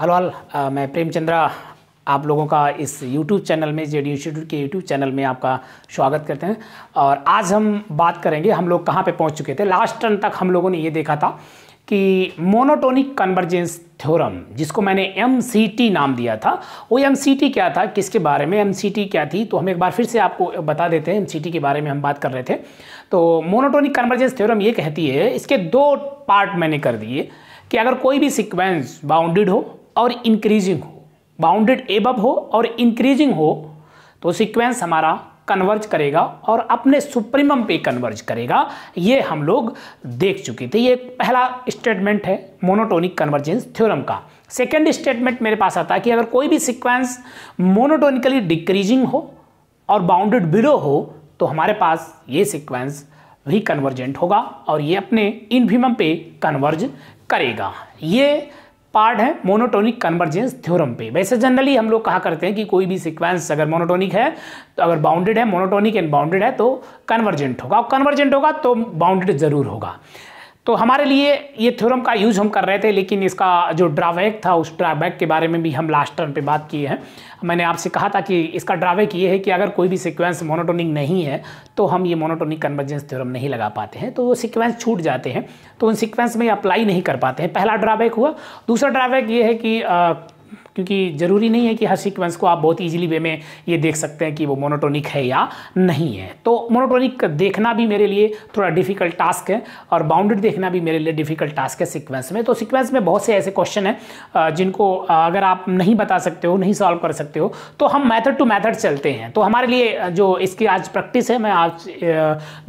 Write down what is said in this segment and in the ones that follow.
hello हल मैं प्रेमचंद्रा आप लोगों का इस YouTube चैनल में जे डी इंस्टीट्यूट के YouTube चैनल में आपका स्वागत करते हैं और आज हम बात करेंगे हम लोग कहाँ पे पहुँच चुके थे लास्ट टर्न तक हम लोगों ने ये देखा था कि मोनोटोनिक कन्वर्जेंस थ्योरम जिसको मैंने एम नाम दिया था वो एम क्या था किसके बारे में एम क्या थी तो हम एक बार फिर से आपको बता देते हैं एम के बारे में हम बात कर रहे थे तो मोनोटोनिक कन्वर्जेंस थ्योरम ये कहती है इसके दो पार्ट मैंने कर दिए कि अगर कोई भी सीक्वेंस बाउंडेड हो और इंक्रीजिंग हो बाउंडेड एबब हो और इंक्रीजिंग हो तो सीक्वेंस हमारा कन्वर्ज करेगा और अपने सुप्रीमम पे कन्वर्ज करेगा ये हम लोग देख चुके थे ये पहला स्टेटमेंट है मोनोटोनिक कन्वर्जेंस थ्योरम का सेकेंड स्टेटमेंट मेरे पास आता है कि अगर कोई भी सिक्वेंस मोनोटोनिकली डिक्रीजिंग हो और बाउंडेड बिलो हो तो हमारे पास ये सिक्वेंस भी कन्वर्जेंट होगा और ये अपने इनभीम पे कन्वर्ज करेगा ये पार्ट है मोनोटोनिक कन्वर्जेंस थ्योरम पे वैसे जनरली हम लोग कहा करते हैं कि कोई भी सीक्वेंस अगर मोनोटोनिक है तो अगर बाउंडेड है मोनोटोनिक एंड बाउंडेड है तो कन्वर्जेंट होगा और कन्वर्जेंट होगा तो बाउंडेड जरूर होगा तो हमारे लिए ये थ्योरम का यूज़ हम कर रहे थे लेकिन इसका जो ड्राबैक था उस ड्राबैक के बारे में भी हम लास्ट टर्न पे बात किए हैं मैंने आपसे कहा था कि इसका ड्राबैक ये है कि अगर कोई भी सीक्वेंस मोनोटोनिक नहीं है तो हम ये मोनोटोनिक कन्वर्जेंस थ्योरम नहीं लगा पाते हैं तो वो सिक्वेंस छूट जाते हैं तो उन सिक्वेंस में अप्लाई नहीं कर पाते हैं पहला ड्राबैक हुआ दूसरा ड्राबैक ये है कि क्योंकि ज़रूरी नहीं है कि हर सीक्वेंस को आप बहुत ईजिली वे में ये देख सकते हैं कि वो मोनोटोनिक है या नहीं है तो मोनोटोनिक देखना भी मेरे लिए थोड़ा डिफिकल्ट टास्क है और बाउंडेड देखना भी मेरे लिए डिफिकल्ट टास्क है सीक्वेंस में तो सीक्वेंस में बहुत से ऐसे क्वेश्चन हैं जिनको अगर आप नहीं बता सकते हो नहीं सॉल्व कर सकते हो तो हम मैथड टू मैथड चलते हैं तो हमारे लिए जो इसकी आज प्रैक्टिस है मैं आज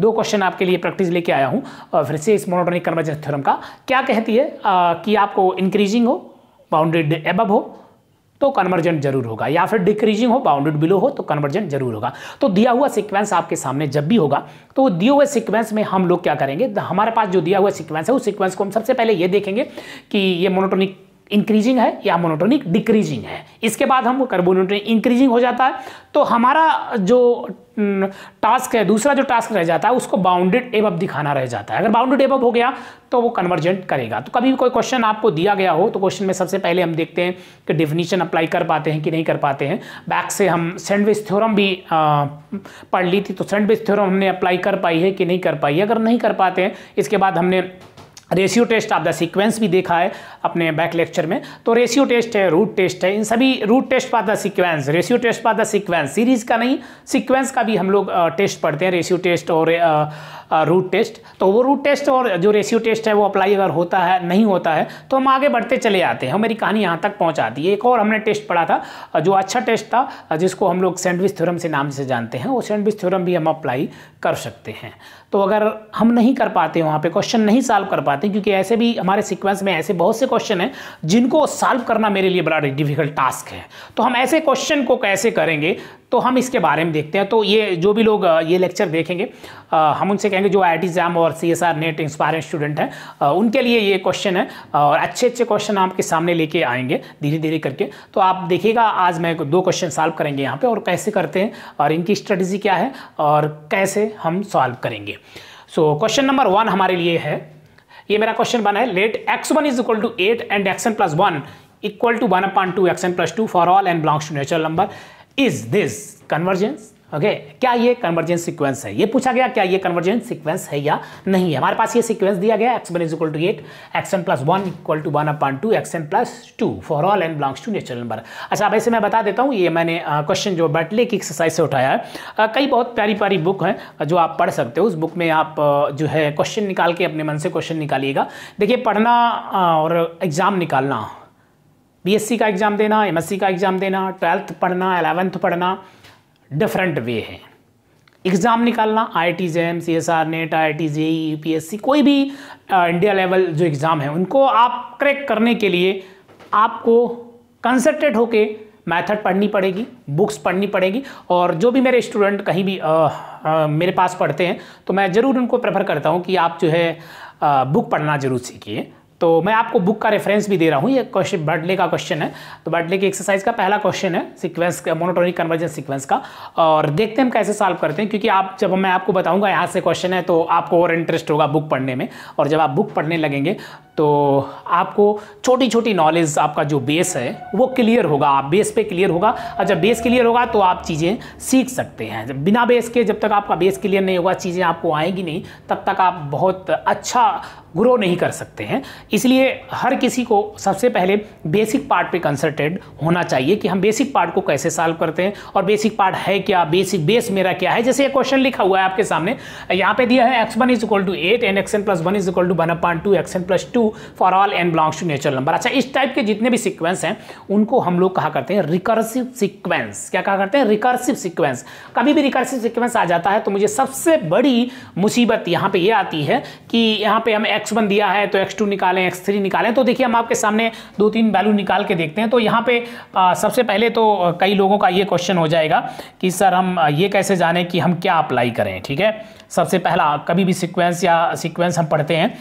दो क्वेश्चन आपके लिए प्रैक्टिस लेके आया हूँ फिर से इस मोनोटोनिक कन्वर्जेंस थ्योरम का क्या कहती है कि आपको इंक्रीजिंग हो बाउंडेड एबब हो तो कन्वर्जेंट जरूर होगा या फिर डिक्रीजिंग हो बाउंडेड बिलो हो तो कन्वर्जेंट जरूर होगा तो दिया हुआ सिक्वेंस आपके सामने जब भी होगा तो दिए हुए सिक्वेंस में हम लोग क्या करेंगे हमारे पास जो दिया हुआ सिक्वेंस है उस सिक्वेंस को हम सबसे पहले ये देखेंगे कि ये मोनोटोनिक इंक्रीजिंग है या मोनोटोनिक डिक्रीजिंग है इसके बाद हम कार्बोनेटोनिक इंक्रीजिंग हो जाता है तो हमारा जो टास्क है दूसरा जो टास्क रह जाता है उसको बाउंडेड एब दिखाना रह जाता है अगर बाउंडेड एब हो गया तो वो कन्वर्जेंट करेगा तो कभी भी कोई क्वेश्चन आपको दिया गया हो तो क्वेश्चन में सबसे पहले हम देखते हैं कि डिफिनीशन अप्लाई कर पाते हैं कि नहीं कर पाते हैं बैक से हम सैंडविच थ्योरम भी आ, पढ़ ली थी तो सैंडविच थ्योरम हमने अप्लाई कर पाई है कि नहीं कर पाई है अगर नहीं कर पाते हैं इसके बाद हमने रेशियो टेस्ट आप द सीक्वेंस भी देखा है अपने बैक लेक्चर में तो रेशियो टेस्ट है रूट टेस्ट है इन सभी रूट टेस्ट पर द सीक्वेंस रेशियो टेस्ट पर द सीक्वेंस सीरीज का नहीं सीक्वेंस का भी हम लोग टेस्ट पढ़ते हैं रेशियो टेस्ट और रूट टेस्ट तो वो रूट टेस्ट और जो रेशियो टेस्ट है वो अप्लाई अगर होता है नहीं होता है तो हम आगे बढ़ते चले आते हैं हमारी कहानी यहाँ तक पहुँचाती है एक और हमने टेस्ट पढ़ा था जो अच्छा टेस्ट था जिसको हम लोग सैंडविच थ्योरम से नाम से जानते हैं वो सैंडविच थ्योरम भी हम अप्लाई कर सकते हैं तो अगर हम नहीं कर पाते वहाँ पे क्वेश्चन नहीं सॉल्व कर पाते क्योंकि ऐसे भी हमारे सीक्वेंस में ऐसे बहुत से क्वेश्चन हैं जिनको सॉल्व करना मेरे लिए बड़ा डिफिकल्ट टास्क है तो हम ऐसे क्वेश्चन को कैसे करेंगे तो हम इसके बारे में देखते हैं तो ये जो भी लोग ये लेक्चर देखेंगे हम उनसे कहेंगे जो आई आई एग्ज़ाम और C S R NET inspiring student हैं उनके लिए ये क्वेश्चन है और अच्छे अच्छे क्वेश्चन आपके सामने लेके आएंगे धीरे धीरे करके तो आप देखिएगा आज मैं दो क्वेश्चन सॉल्व करेंगे यहाँ पर और कैसे करते हैं और इनकी स्ट्रेटजी क्या है और कैसे हम सॉल्व करेंगे सो क्वेश्चन नंबर वन हमारे लिए है ये मेरा क्वेश्चन बना है let x one is equal to eight and x n plus one equal to one upon two x n plus two for all n belongs to natural number is this convergence okay क्या ये convergence sequence है ये पूछा गया क्या ये convergence sequence है या नहीं है हमारे पास ये सीक्वेंस दिया गया x one is equal to eight n plus one equal to one upon two n plus two for all n belongs to natural number अच्छा अब ऐसे मैं बता देता हूँ ये मैंने क्वेश्चन जो बैटले की एक्सरसाइज से उठाया है कई बहुत प्यारी प्यारी बुक हैं जो आप पढ़ सकते हो उस बुक में आप जो है क्वेश्चन निकाल के अपने मन से क्वेश्चन निकालिएगा देखिए पढ़ना और एग्ज़ाम निकालना बीएससी का एग्ज़ाम देना एमएससी का एग्ज़ाम देना ट्वेल्थ पढ़ना एलेवेंथ पढ़ना डिफरेंट वे है एग्ज़ाम निकालना I T JAM C S R NET I T J U P S C कोई भी इंडिया लेवल जो एग्ज़ाम है उनको आप क्रैक करने के लिए आपको कंसनट्रेट होके मैथड पढ़नी पड़ेगी बुक्स पढ़नी पड़ेगी और जो भी मेरे स्टूडेंट कहीं भी आ, आ, मेरे पास पढ़ते हैं तो मैं ज़रूर उनको प्रेफर करता हूँ कि आप जो है आ, बुक पढ़ना ज़रूर सीखिए तो मैं आपको बुक का रेफरेंस भी दे रहा हूँ ये क्वेश्चन बर्डले का क्वेश्चन है तो बर्डले की एक्सरसाइज का पहला क्वेश्चन है सीक्वेंस मोनोटोनिक कन्वर्जन सीक्वेंस का और देखते हैं हम कैसे सॉल्व करते हैं क्योंकि आप जब मैं आपको बताऊँगा यहाँ से क्वेश्चन है तो आपको और इंटरेस्ट होगा बुक पढ़ने में और जब आप बुक पढ़ने लगेंगे तो आपको छोटी छोटी नॉलेज आपका जो बेस है वो क्लियर होगा आप बेस पे क्लियर होगा और जब बेस क्लियर होगा तो आप चीज़ें सीख सकते हैं जब बिना बेस के जब तक आपका बेस क्लियर नहीं होगा चीज़ें आपको आएंगी नहीं तब तक आप बहुत अच्छा ग्रो नहीं कर सकते हैं इसलिए हर किसी को सबसे पहले बेसिक पार्ट पे कंसल्टेड होना चाहिए कि हम बेसिक पार्ट को कैसे सॉल्व करते हैं और बेसिक पार्ट है क्या बेसिक बेस मेरा क्या है जैसे ये क्वेश्चन लिखा हुआ है आपके सामने यहाँ पे दिया है x one is equal to eight and x n plus one is equal to one upon two x n plus two for all n belongs to natural number अच्छा इस टाइप के जितने भी सिक्वेंस हैं उनको हम लोग कहा करते हैं रिकर्सिव सिक्वेंस क्या कहा करते हैं रिकर्सिव सिक्वेंस कभी भी रिकर्सिव सिक्वेंस आ जाता है तो मुझे सबसे बड़ी मुसीबत यहाँ पे ये आती है कि यहाँ पे हम एक्स वन दिया है तो एक्स टू निकालें एक्स थ्री निकालें तो देखिए हम आपके सामने दो तीन वैल्यू निकाल के देखते हैं तो यहाँ पे आ, सबसे पहले तो कई लोगों का ये क्वेश्चन हो जाएगा कि सर हम ये कैसे जाने कि हम क्या अप्लाई करें ठीक है सबसे पहला कभी भी सिक्वेंस या सिक्वेंस हम पढ़ते हैं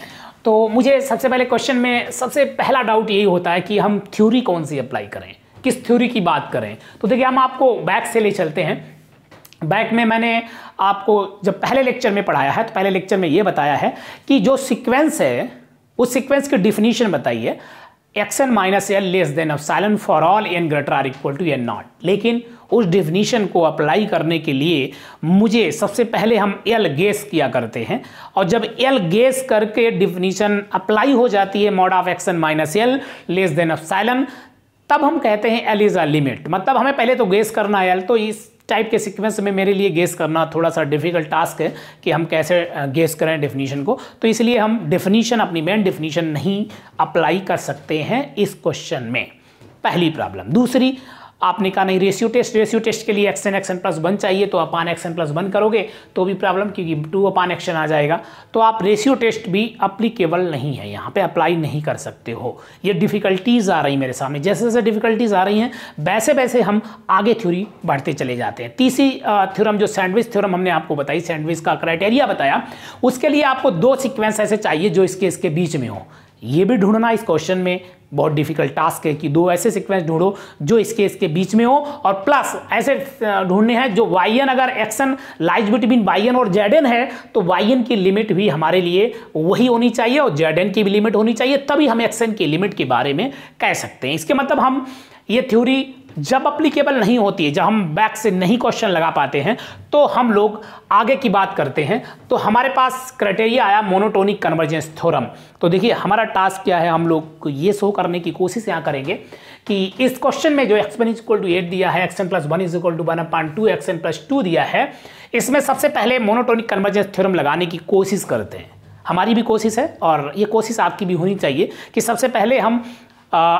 तो मुझे सबसे पहले क्वेश्चन में सबसे पहला डाउट यही होता है कि हम थ्योरी कौन सी अप्लाई करें किस थ्योरी की बात करें तो देखिए हम आपको बैक से ले चलते हैं बैक में मैंने आपको जब पहले लेक्चर में पढ़ाया है तो पहले लेक्चर में ये बताया है कि जो सिक्वेंस है उस सिक्वेंस की डिफिनीशन बताइए x n minus L less than epsilon for all n greater or equal to n naught लेकिन उस डिफिनीशन को अप्लाई करने के लिए मुझे सबसे पहले हम एल गेस किया करते हैं और जब एल गेस करके डिफिनीशन अप्लाई हो जाती है mod of x n minus L less than epsilon तब हम कहते हैं एल इज़ अ लिमिट मतलब हमें पहले तो गेस करना है एल तो इस टाइप के सिक्वेंस में मेरे लिए गेस करना थोड़ा सा डिफिकल्ट टास्क है कि हम कैसे गेस करें डेफिनीशन को तो इसलिए हम डेफिनीशन अपनी मेन डेफिनीशन नहीं अप्लाई कर सकते हैं इस क्वेश्चन में पहली प्रॉब्लम दूसरी आपने कहा नहीं रेशियो टेस्ट रेशियो टेस्ट के लिए एक्सन एक्सन प्लस वन चाहिए तो अपान एक्सन प्लस वन करोगे तो भी प्रॉब्लम क्योंकि टू अपान एक्शन आ जाएगा तो आप रेशियो टेस्ट भी अप्लीकेबल नहीं है यहाँ पे अप्लाई नहीं कर सकते हो ये डिफ़िकल्टीज़ आ रही मेरे सामने जैसे जैसे डिफ़िकल्टीज़ आ रही हैं वैसे वैसे हम आगे थ्योरी बढ़ते चले जाते हैं तीसरी थ्योरम जो सैंडविच थ्योरम हमने आपको बताई सैंडविच का क्राइटेरिया बताया उसके लिए आपको दो सिक्वेंस ऐसे चाहिए जो इसके इसके बीच में हो ये भी ढूंढना इस क्वेश्चन में बहुत डिफिकल्ट टास्क है कि दो ऐसे सीक्वेंस ढूंढो जो इसके इसके बीच में हो और प्लस ऐसे ढूंढने हैं जो वाई एन अगर x n lies between y n और जेड एन है तो वाई एन की लिमिट भी हमारे लिए वही होनी चाहिए और जेड एन की भी लिमिट होनी चाहिए तभी हम एक्शन की लिमिट के बारे में कह सकते हैं इसके मतलब हम ये थ्योरी जब अप्लीकेबल नहीं होती है जब हम बैक से नहीं क्वेश्चन लगा पाते हैं तो हम लोग आगे की बात करते हैं तो हमारे पास क्राइटेरिया आया मोनोटोनिक कन्वर्जेंस थ्योरम तो देखिए हमारा टास्क क्या है हम लोग ये शो करने की कोशिश यहाँ करेंगे कि इस क्वेश्चन में जो x one is equal to eight दिया है x n plus one is equal to one upon two x n plus two दिया है इसमें सबसे पहले मोनोटोनिक कन्वर्जेंस थ्योरम लगाने की कोशिश करते हैं हमारी भी कोशिश है और ये कोशिश आपकी भी होनी चाहिए कि सबसे पहले हम आ,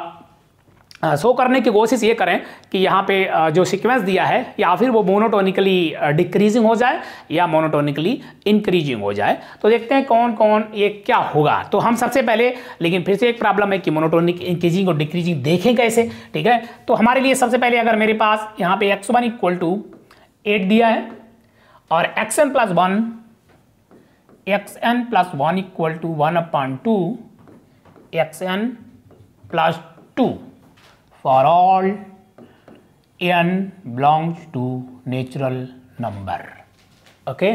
सो करने की कोशिश ये करें कि यहाँ पे जो सीक्वेंस दिया है या फिर वो मोनोटोनिकली डिक्रीजिंग हो जाए या मोनोटोनिकली इंक्रीजिंग हो जाए तो देखते हैं कौन कौन ये क्या होगा तो हम सबसे पहले लेकिन फिर से एक प्रॉब्लम है कि मोनोटोनिक इंक्रीजिंग और डिक्रीजिंग देखें कैसे ठीक है तो हमारे लिए सबसे पहले अगर मेरे पास यहाँ पे x one equal to eight दिया है और x n plus one x n plus one equal to one upon two x n plus two for all n belongs to natural number okay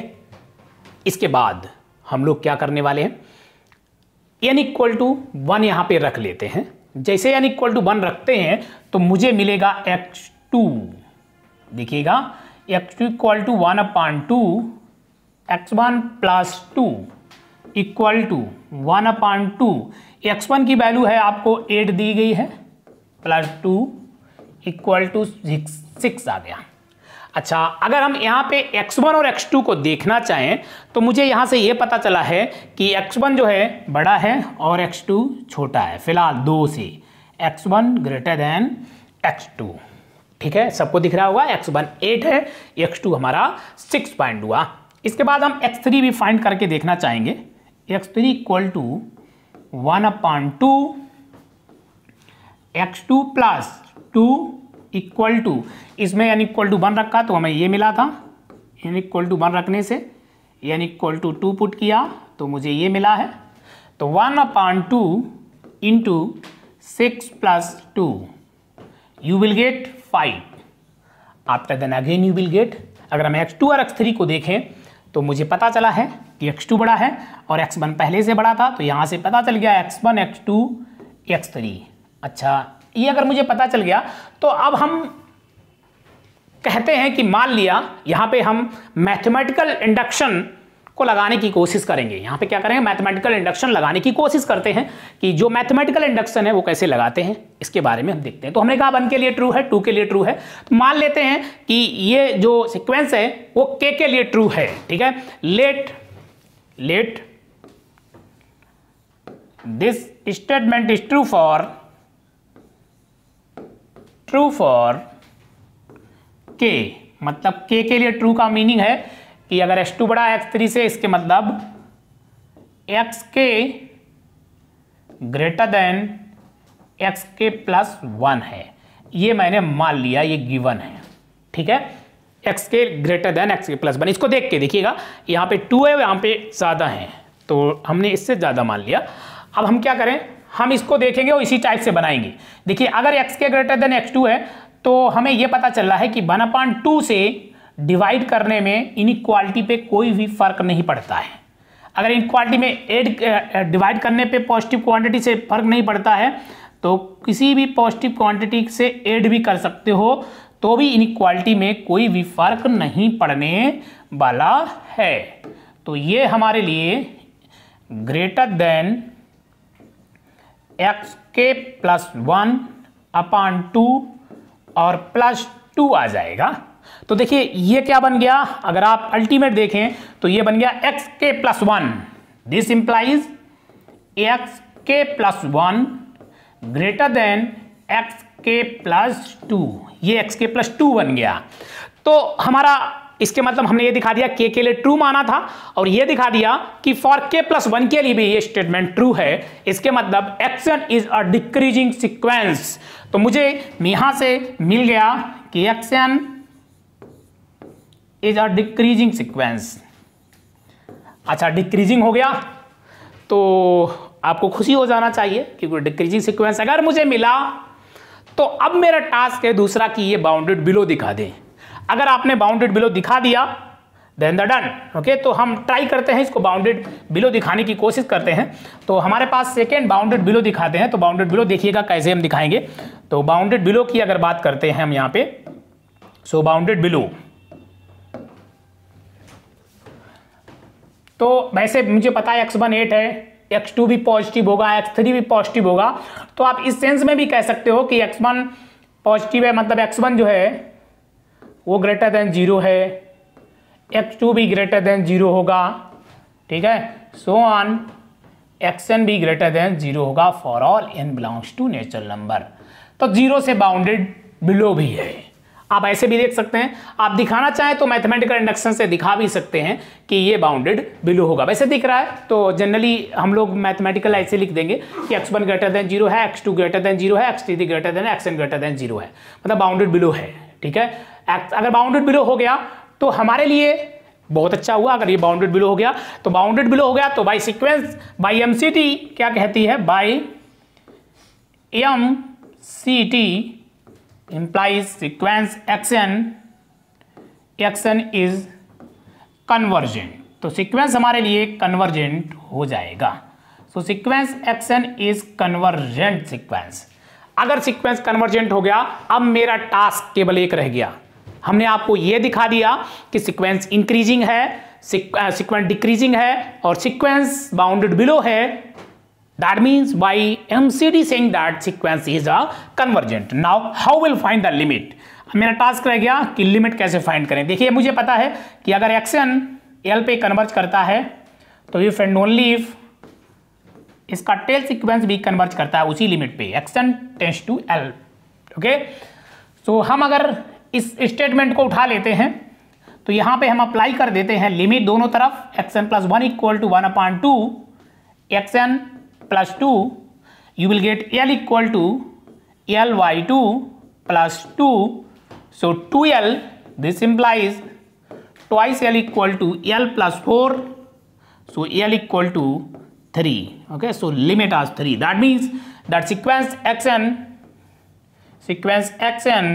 इसके बाद हम लोग क्या करने वाले हैं n इक्वल टू वन यहां पे रख लेते हैं जैसे n इक्वल टू वन रखते हैं तो मुझे मिलेगा एक्स टू देखिएगा x two equal to one upon two x one plus two equal to one upon two x one की वैल्यू है आपको एट दी गई है plus two equal to six आ गया अच्छा अगर हम यहाँ पे x1 और x2 को देखना चाहें तो मुझे यहाँ से ये यह पता चला है कि x1 जो है बड़ा है और x2 छोटा है फिलहाल दो से x1 ग्रेटर देन एक्स ठीक है सबको दिख रहा होगा x1 8 है x2 हमारा 6 पॉइंट हुआ इसके बाद हम x3 भी फाइंड करके देखना चाहेंगे x3 three equal to one upon two x two plus two equal to इसमें यानी इक्वल टू वन रखा तो हमें ये मिला था यानी इक्वल टू वन रखने से यानी इक्वल टू टू पुट किया तो मुझे ये मिला है तो one upon two into six plus two you will get five after then again you will get अगर हम एक्स टू और एक्स थ्री को देखें तो मुझे पता चला है कि एक्स टू बड़ा है और एक्स वन पहले से बड़ा था तो यहाँ से पता चल गया x one x two x three अच्छा ये अगर मुझे पता चल गया तो अब हम कहते हैं कि मान लिया यहां पे हम मैथमेटिकल इंडक्शन को लगाने की कोशिश करेंगे यहां पे क्या करेंगे मैथमेटिकल इंडक्शन लगाने की कोशिश करते हैं कि जो मैथमेटिकल इंडक्शन है वो कैसे लगाते हैं इसके बारे में हम देखते हैं तो हमने कहा वन के लिए ट्रू है टू के लिए ट्रू है तो मान लेते हैं कि ये जो सिक्वेंस है वो के के लिए ट्रू है ठीक है let let this statement is true for true for k मतलब के के लिए ट्रू का मीनिंग है कि अगर एस टू बड़ा एक्स थ्री से इसके मतलब x k greater than x k plus one है ये मैंने मान लिया ये गिवन है ठीक है x k greater than x k plus one इसको देख के देखिएगा यहाँ पे टू है यहाँ पे ज़्यादा है तो हमने इससे ज़्यादा मान लिया अब हम क्या करें हम इसको देखेंगे और इसी टाइप से बनाएंगे देखिए अगर x k greater than x to है तो हमें यह पता चल रहा है कि वन अपान टू से डिवाइड करने में इनक्वालिटी पे कोई भी फर्क नहीं पड़ता है अगर इनक्वालिटी में एड डिवाइड करने पे पॉजिटिव क्वांटिटी से फर्क नहीं पड़ता है तो किसी भी पॉजिटिव क्वांटिटी से एड भी कर सकते हो तो भी इनक्वालिटी में कोई भी फर्क नहीं पड़ने वाला है तो ये हमारे लिए greater than x k plus one upon two और प्लस टू आ जाएगा तो देखिए ये क्या बन गया अगर आप अल्टीमेट देखें तो ये बन गया x k plus one this implies x k plus one greater than x k plus two ये एक्स के प्लस टू बन गया तो हमारा इसके मतलब हमने ये दिखा दिया के के लिए ट्रू माना था और ये दिखा दिया कि फॉर के प्लस वन के लिए भी ये स्टेटमेंट ट्रू है इसके मतलब x n is a decreasing sequence तो मुझे यहां से मिल गया कि x n is a decreasing sequence अच्छा डिक्रीजिंग हो गया तो आपको खुशी हो जाना चाहिए क्योंकि डिक्रीजिंग सिक्वेंस अगर मुझे मिला तो अब मेरा टास्क है दूसरा कि ये बाउंडेड बिलो दिखा दें अगर आपने बाउंडेड बिलो दिखा दिया देन द डन ओके तो हम ट्राई करते हैं इसको बाउंडेड बिलो दिखाने की कोशिश करते हैं तो हमारे पास सेकेंड बाउंडेड बिलो दिखाते हैं तो बाउंडेड बिलो देखिएगा कैसे हम दिखाएंगे तो बाउंडेड बिलो की अगर बात करते हैं हम यहाँ पे सो बाउंडेड बिलो तो वैसे मुझे पता है एक्स वन एट है एक्स टू भी पॉजिटिव होगा एक्स थ्री भी पॉजिटिव होगा तो आप इस सेंस में भी कह सकते हो कि एक्स वन पॉजिटिव है मतलब एक्स वन जो है वो ग्रेटर देन ज़ीरो है एक्स टू भी ग्रेटर देन ज़ीरो होगा ठीक है सो ऑन एक्सन भी ग्रेटर देन ज़ीरो होगा for all n belongs to natural number तो ज़ीरो से बाउंडेड बिलो भी है आप ऐसे भी देख सकते हैं आप दिखाना चाहें तो मैथमेटिकल इंडक्शन से दिखा भी सकते हैं कि ये बाउंडेड बिलो होगा वैसे दिख रहा है तो जनरली हम लोग मैथमेटिकल ऐसे लिख देंगे कि x one greater than zero है x two greater than zero है x three greater than x n greater than zero है मतलब बाउंडेड बिलो है ठीक है अगर बाउंड्रेड बिलो हो गया तो हमारे लिए बहुत अच्छा हुआ अगर ये बाउंड्रेड बिलो हो गया तो बाउंड्रेड बिलो हो गया तो बाई सिक्वेंस बाई एम क्या कहती है by M C T implies sequence x n x n is convergent तो सिक्वेंस हमारे लिए कन्वर्जेंट हो जाएगा so sequence x n is convergent sequence अगर सीक्वेंस कन्वर्जेंट हो गया अब मेरा टास्क केवल एक रह गया हमने आपको यह दिखा दिया कि सीक्वेंस इंक्रीजिंग है सीक्वेंस डिक्रीजिंग है और सीक्वेंस बाउंडेड बिलो है that means by mcd saying that sequence is a convergent now how will find the limit मेरा टास्क रह गया कि लिमिट कैसे फाइंड करें देखिए मुझे पता है कि अगर एक्शन एल पे कन्वर्ज करता है तो इफ एंड ओनली इफ इसका टेल सिक्वेंस भी कन्वर्ज करता है उसी लिमिट पे x n tends to L okay so हम अगर इस स्टेटमेंट को उठा लेते हैं तो यहां पे हम अप्लाई कर देते हैं लिमिट दोनों तरफ x n plus one equal to one upon two x n plus two you will get L equal to L by two plus two so two L this implies twice L equal to L plus four so L equal to 3 okay so limit as 3 that means that sequence xn sequence xn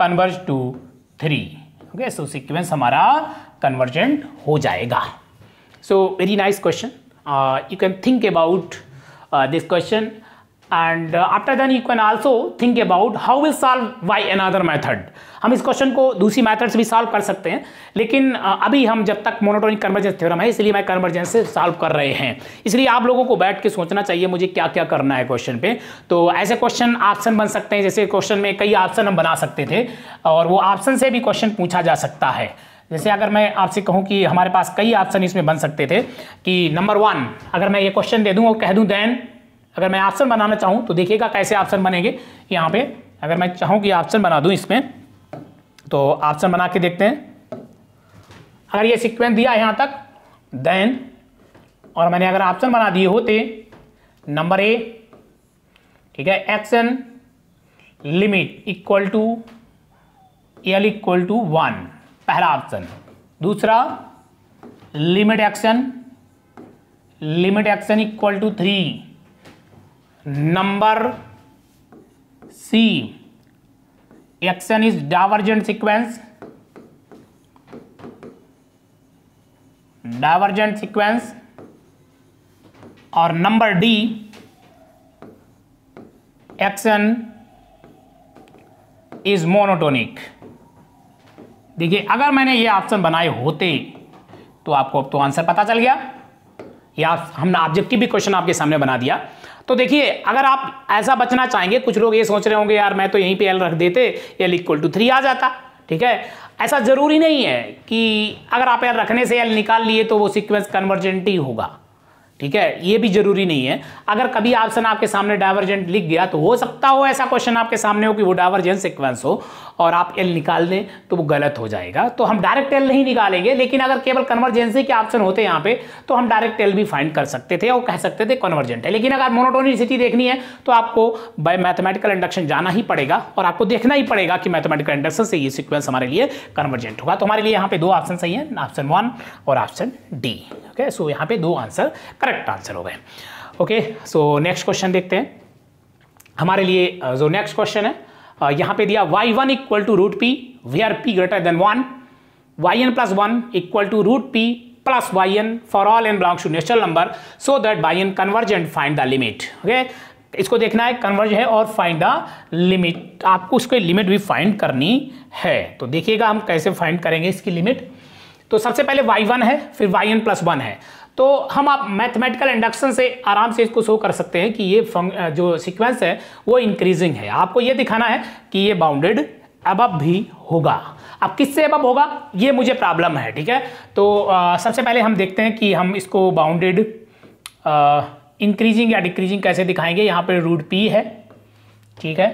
converge to 3 okay so sequence हमारा convergent हो जाएगा so very nice question uh, you can think about uh, this question and after then you can also think about how will solve by another method हम इस question को दूसरी method से भी solve कर सकते हैं लेकिन uh, अभी हम जब तक मोनोटोनिक कन्वर्जेंस थ्योरम है इसलिए मैं कन्वर्जेंस से सॉल्व कर रहे हैं इसलिए आप लोगों को बैठ के सोचना चाहिए मुझे क्या क्या करना है क्वेश्चन पे तो ऐसे क्वेश्चन ऑप्शन बन सकते हैं जैसे क्वेश्चन में कई ऑप्शन हम बना सकते थे और वो ऑप्शन से भी क्वेश्चन पूछा जा सकता है जैसे अगर मैं आपसे कहूं कि हमारे पास कई ऑप्शन इसमें बन सकते थे कि नंबर वन अगर मैं ये क्वेश्चन दे दूँ और कह दूँ देन अगर मैं ऑप्शन बनाना चाहूँ तो देखिएगा कैसे ऑप्शन बनेंगे यहाँ पे अगर मैं चाहूँ कि ऑप्शन बना दूँ इसमें तो ऑप्शन बना के देखते हैं अगर ये सिक्वेंस दिया है यहाँ तक देन और मैंने अगर ऑप्शन बना दिए होते नंबर ए ठीक है action limit equal to L equal to one पहला ऑप्शन दूसरा limit action limit action equal to three number C action is divergent sequence divergent sequence और number D action is monotonic देखिए अगर मैंने ये option बनाए होते तो आपको अब तो आंसर पता चल गया या हमने ऑब्जेक्टिव भी क्वेश्चन आपके सामने बना दिया तो देखिए अगर आप ऐसा बचना चाहेंगे कुछ लोग ये सोच रहे होंगे यार मैं तो यहीं पे एल रख देते एल इक्वल टू थ्री आ जाता ठीक है ऐसा ज़रूरी नहीं है कि अगर आप एल रखने से एल निकाल लिए तो वो सिक्वेंस कन्वर्जेंट ही होगा ठीक है ये भी जरूरी नहीं है अगर कभी ऑप्शन आपके सामने डाइवर्जेंट लिख गया तो हो सकता हो ऐसा क्वेश्चन आपके सामने हो कि वो डाइवर्जेंट सिक्वेंस हो और आप एल निकाल दें तो वो गलत हो जाएगा तो हम डायरेक्ट एल नहीं निकालेंगे लेकिन अगर केवल कन्वर्जेंसी के ऑप्शन होते यहाँ पे तो हम डायरेक्ट एल भी फाइंड कर सकते थे और कह सकते थे कन्वर्जेंट है लेकिन अगर मोनोटोनिसिटी देखनी है तो आपको बाय मैथमेटिकल इंडक्शन जाना ही पड़ेगा और आपको देखना ही पड़ेगा कि मैथमेटिकल इंडक्शन से ये सिक्वेंस हमारे लिए कन्वर्जेंट होगा तो हमारे लिए यहाँ पे दो ऑप्शन सही है ऑप्शन वन और ऑप्शन डी ओके सो यहाँ पे दो आंसर करेक्ट आंसर हो गए ओके सो नेक्स्ट क्वेश्चन देखते हैं हमारे लिए uh, जो नेक्स्ट क्वेश्चन है uh, यहाँ पे दिया Y one equal to root P where P greater than one Y N plus one equal to root P plus plus yn for all n belongs to natural number so that yn converge and find the limit okay इसको देखना है converge है और find the limit आपको उसकी limit भी find करनी है तो देखिएगा हम कैसे फाइंड करेंगे इसकी लिमिट तो सबसे पहले वाई वन है फिर वाई एन प्लस वन है तो हम आप मैथमेटिकल इंडक्शन से आराम से इसको शो कर सकते हैं कि ये जो सीक्वेंस है वो इंक्रीजिंग है आपको ये दिखाना है कि ये बाउंडेड अब भी होगा अब किससे अब होगा ये मुझे प्रॉब्लम है ठीक है तो आ, सबसे पहले हम देखते हैं कि हम इसको बाउंडेड इंक्रीजिंग या डिक्रीजिंग कैसे दिखाएंगे यहाँ पर रूट पी है ठीक है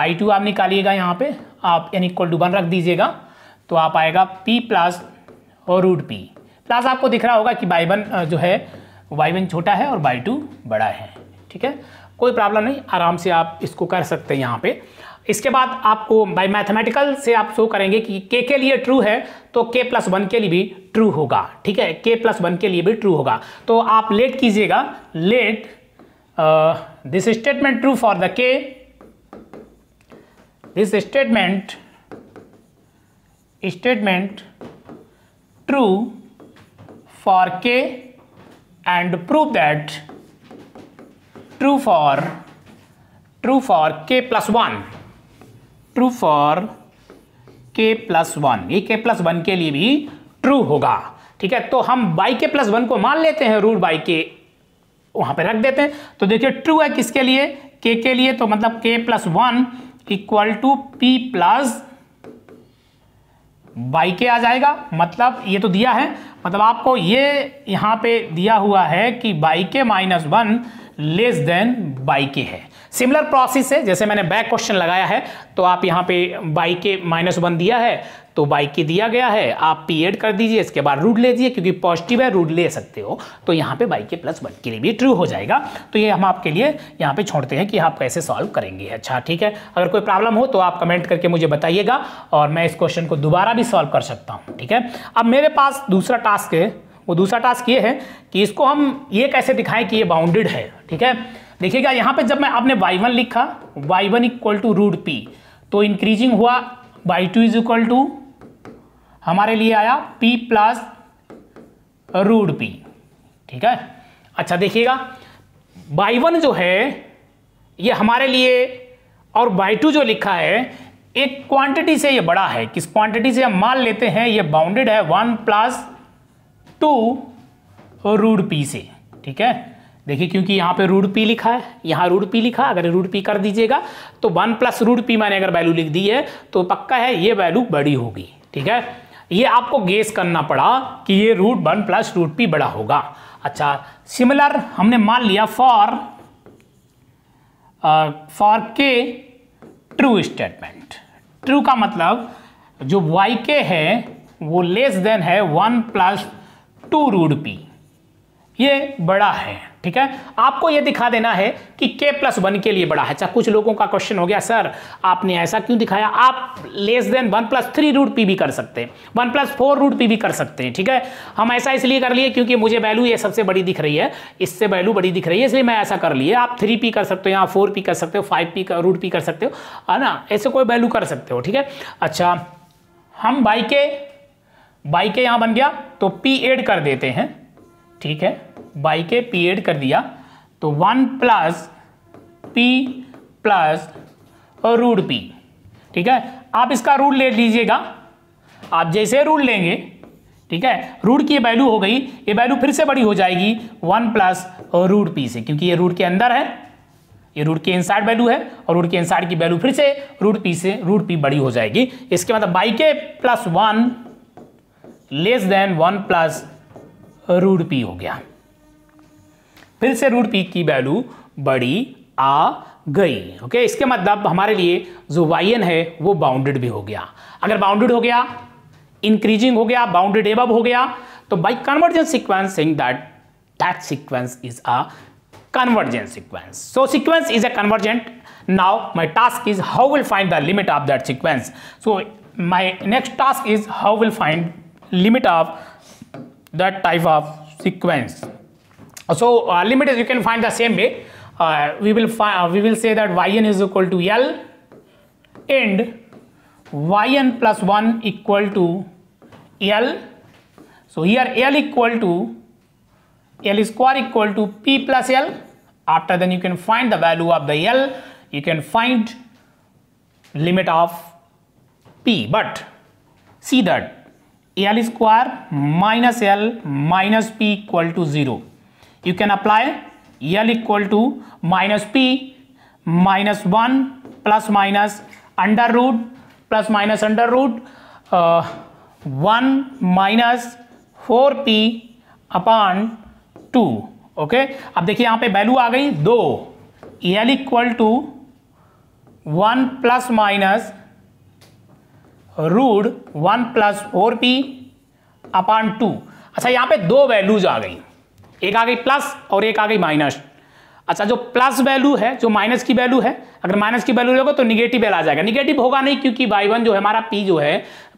बाई टू आप निकालिएगा यहाँ पे आप एन इक्वल टू वन रख दीजिएगा तो आप आएगा पी प्लस और रूट पी प्लस आपको दिख रहा होगा कि बाई वन जो है वाई वन छोटा है और बाई टू बड़ा है ठीक है कोई प्रॉब्लम नहीं आराम से आप इसको कर सकते हैं यहाँ पे इसके बाद आपको बाय मैथमेटिकल से आप शो करेंगे कि के के लिए ट्रू है तो के प्लस वन के लिए भी ट्रू होगा ठीक है के प्लस वन के लिए भी ट्रू होगा तो आप लेट कीजिएगा let this statement true for the K this statement statement true for k and prove that true for true for k plus 1 true for k plus 1 ये k plus 1 के लिए भी ट्रू होगा ठीक है तो हम बाई के प्लस वन को मान लेते हैं रूट बाई के वहां पे रख देते हैं तो देखिए ट्रू है किसके लिए के के लिए तो मतलब K plus one equal to P plus Y K आ जाएगा मतलब ये तो दिया है मतलब आपको ये यहाँ पे दिया हुआ है कि Y K minus one less than Y K है सिमिलर प्रोसेस है जैसे मैंने बैक क्वेश्चन लगाया है तो आप यहाँ पे बाई के माइनस वन दिया है तो बाई के दिया गया है आप पी एड कर दीजिए इसके बाद रूट ले लीजिए क्योंकि पॉजिटिव है रूट ले सकते हो तो यहाँ पे बाई के प्लस वन के लिए भी ट्रू हो जाएगा तो ये हम आपके लिए यहाँ पे छोड़ते हैं कि आप कैसे सॉल्व करेंगे अच्छा ठीक है अगर कोई प्रॉब्लम हो तो आप कमेंट करके मुझे बताइएगा और मैं इस क्वेश्चन को दोबारा भी सॉल्व कर सकता हूँ ठीक है अब मेरे पास दूसरा टास्क है वो दूसरा टास्क ये है कि इसको हम ये कैसे दिखाएं कि ये बाउंडेड है ठीक है देखिएगा यहां पे जब मैं आपने वाई वन लिखा Y one equal to root P तो इंक्रीजिंग हुआ Y two is equal to हमारे लिए आया पी प्लस रूट पी ठीक है अच्छा देखिएगा वाई वन जो है ये हमारे लिए और वाई टू जो लिखा है एक क्वांटिटी से ये बड़ा है किस क्वांटिटी से हम मान लेते हैं ये बाउंडेड है one plus two root P से ठीक है देखिए क्योंकि यहाँ पे रूड पी लिखा है यहाँ रूड पी लिखा अगर रूड पी कर दीजिएगा तो वन प्लस रूड पी मैंने अगर वैल्यू लिख दी है तो पक्का है ये वैल्यू बड़ी होगी ठीक है ये आपको गेस करना पड़ा कि ये root one plus root P बड़ा होगा अच्छा सिमिलर हमने मान लिया for for K true statement true का मतलब जो वाई के है वो लेस देन है one plus two root P ये बड़ा है ठीक है आपको यह दिखा देना है कि के प्लस वन के लिए बड़ा है अच्छा कुछ लोगों का क्वेश्चन हो गया सर आपने ऐसा क्यों दिखाया आप less than one plus three root P भी कर सकते हैं one plus four root P भी कर सकते हैं ठीक है हम ऐसा इसलिए कर लिए क्योंकि मुझे वैल्यू ये सबसे बड़ी दिख रही है इससे वैल्यू बड़ी दिख रही है इसलिए मैं ऐसा कर लिए आप थ्री पी कर सकते हो या फोर पी कर सकते हो फाइव पी रूट पी कर सकते हो है ना ऐसे कोई वैल्यू कर सकते हो ठीक है अच्छा हम बाई के बाई के बन गया तो पी एड कर देते हैं ठीक है बाई के पी एड कर दिया तो one plus P plus root P ठीक है आप इसका रूट ले लीजिएगा आप जैसे रूट लेंगे ठीक है रूट की वैल्यू हो गई ये वैल्यू फिर से बड़ी हो जाएगी वन प्लस रूट पी से क्योंकि ये रूट के अंदर है ये रूट के इनसाइड वैल्यू है और रूट के इनसाइड की वैल्यू फिर से रूट पी से रूट पी बड़ी हो जाएगी इसके मतलब Y K plus one less than one plus root P हो गया फिर से रूट पी की वैल्यू बड़ी आ गई ओके इसके मतलब हमारे लिए जो वाइन है वो बाउंडेड भी हो गया अगर बाउंडेड हो गया इंक्रीजिंग हो गया बाउंडेड एब हो गया तो by convergence sequence saying that that sequence is a convergent sequence so sequence is a convergent now my task is how will find the limit of that sequence so my next task is how will find limit of that type of sequence so uh, limit is you can find the same way uh, we will uh, we will say that yn is equal to l and yn plus 1 equal to l so here l equal to l square equal to p plus l after then you can find the value of the l you can find limit of p but see that l square minus l minus p equal to 0 you can apply L equal to minus P minus 1 plus minus under root plus minus under root uh, 1 minus 4P upon two okay अब देखिए यहाँ पे value आ गई दो L equal to one plus minus root one plus four P upon two अच्छा यहाँ पे दो वैल्यूज आ गई एक आ गई प्लस और एक आ गई माइनस अच्छा जो प्लस वैल्यू है जो माइनस की वैल्यू है अगर माइनस की वैल्यू होगा तो निगेटिव आ जाएगा निगेटिव होगा नहीं क्योंकि वाई वन जो है हमारा पी जो है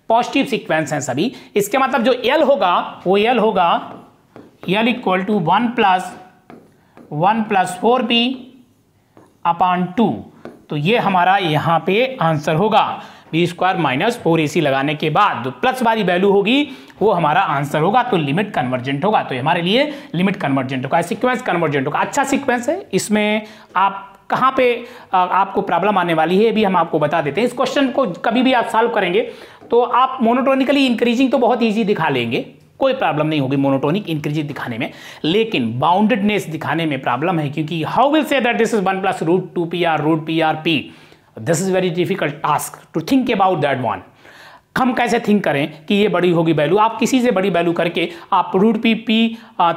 पॉजिटिव सिक्वेंस है सभी इसके मतलब जो एल होगा वो एल होगा L equal to one plus one plus four P upon two तो ये हमारा यहां पे आंसर होगा B square minus four A C लगाने के बाद प्लस वाली वैल्यू होगी वो हमारा आंसर होगा तो लिमिट कन्वर्जेंट होगा तो हमारे लिए लिमिट कन्वर्जेंट होगा सिक्वेंस कन्वर्जेंट होगा अच्छा सिक्वेंस है इसमें आप कहाँ पे आपको प्रॉब्लम आने वाली है भी हम आपको बता देते हैं इस क्वेश्चन को कभी भी आप सॉल्व करेंगे तो आप मोनोटोनिकली इंक्रीजिंग तो बहुत ईजी दिखा लेंगे कोई प्रॉब्लम नहीं होगी मोनोटोनिक इंक्रीजिंग दिखाने में लेकिन बाउंडेडनेस दिखाने में प्रॉब्लम है क्योंकि how will say that this is one plus root two P or root P or P this is very difficult task to think about that one हम कैसे थिंक करें कि ये बड़ी होगी वैल्यू आप किसी से बड़ी वैल्यू करके आप root P P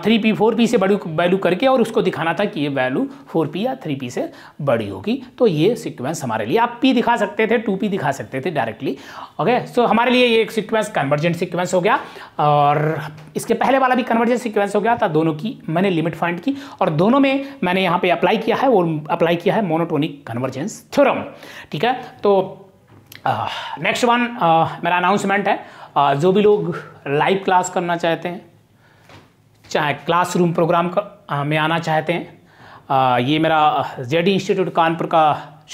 three P four P से बड़ी वैल्यू करके और उसको दिखाना था कि ये वैल्यू फोर पी या थ्री पी से बड़ी होगी तो ये सिक्वेंस हमारे लिए आप पी दिखा सकते थे टू पी दिखा सकते थे डायरेक्टली ओके सो हमारे लिए ये एक सिक्वेंस कन्वर्जेंट सिक्वेंस हो गया और इसके पहले वाला भी कन्वर्जेंट सिक्वेंस हो गया था दोनों की मैंने लिमिट फाइंड की और दोनों में मैंने यहाँ पर अप्लाई किया है वो अप्लाई किया है मोनोटोनिक कन्वर्जेंस थ्योरम ठीक है तो नेक्स्ट uh, वन uh, मेरा अनाउंसमेंट है uh, जो भी लोग लाइव क्लास करना चाहते हैं चाहे क्लासरूम प्रोग्राम कर, uh, में आना चाहते हैं uh, ये मेरा जेडी uh, इंस्टीट्यूट कानपुर का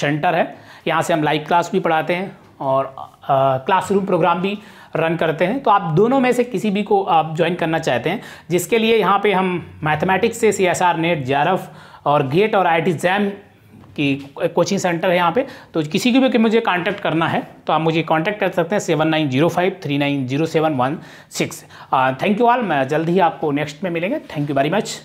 सेंटर है यहाँ से हम लाइव क्लास भी पढ़ाते हैं और क्लासरूम प्रोग्राम भी रन करते हैं तो आप दोनों में से किसी भी को आप ज्वाइन करना चाहते हैं जिसके लिए यहाँ पे हम मैथमेटिक्स से C S R NET JRF और गेट और आई टी जैम कि कोचिंग सेंटर है यहाँ पे तो किसी को भी मुझे कांटेक्ट करना है तो आप मुझे कांटेक्ट कर सकते हैं seven nine zero five three nine zero seven one six thank you all मैं जल्द ही आपको नेक्स्ट में मिलेंगे थैंक यू वेरी मच